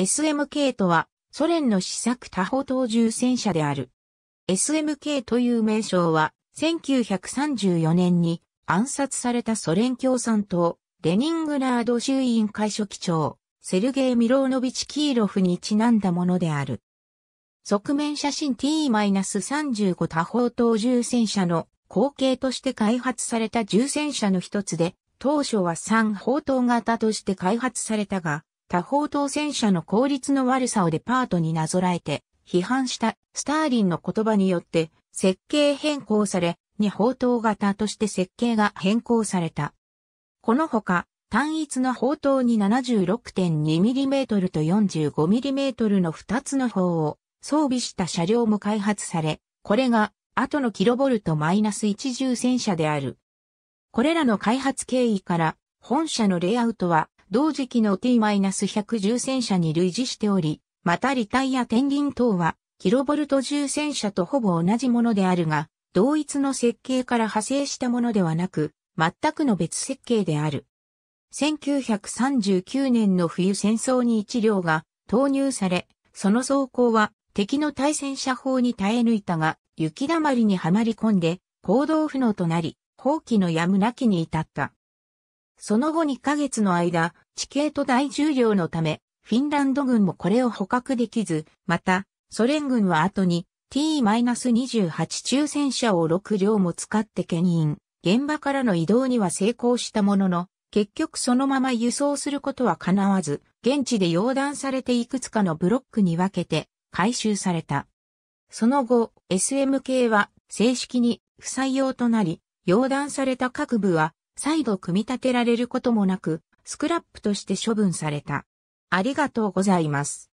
SMK とは、ソ連の試作多砲投重戦車である。SMK という名称は、1934年に暗殺されたソ連共産党、レニングラード州委員会書記長、セルゲイ・ミローノビチ・キーロフにちなんだものである。側面写真 T-35 多砲投重戦車の後継として開発された重戦車の一つで、当初は3砲塔型として開発されたが、他方当戦車の効率の悪さをデパートになぞらえて、批判したスターリンの言葉によって設計変更され、二砲塔型として設計が変更された。このほか、単一の砲塔に 76.2mm と 45mm の2つの砲を装備した車両も開発され、これが後のキロボルトマイナス1重戦車である。これらの開発経緯から、本社のレイアウトは同時期の T-110 戦車に類似しており、またリタイア天輪等は、キロボルト重戦車とほぼ同じものであるが、同一の設計から派生したものではなく、全くの別設計である。1939年の冬戦争に1両が投入され、その走行は敵の対戦車砲に耐え抜いたが、雪だまりにはまり込んで、行動不能となり、放棄のやむなきに至った。その後2ヶ月の間、地形と大重量のため、フィンランド軍もこれを捕獲できず、また、ソ連軍は後に T-28 中戦車を6両も使って牽引、現場からの移動には成功したものの、結局そのまま輸送することは叶わず、現地で溶断されていくつかのブロックに分けて回収された。その後、SMK は正式に不採用となり、溶断された各部は再度組み立てられることもなく、スクラップとして処分された。ありがとうございます。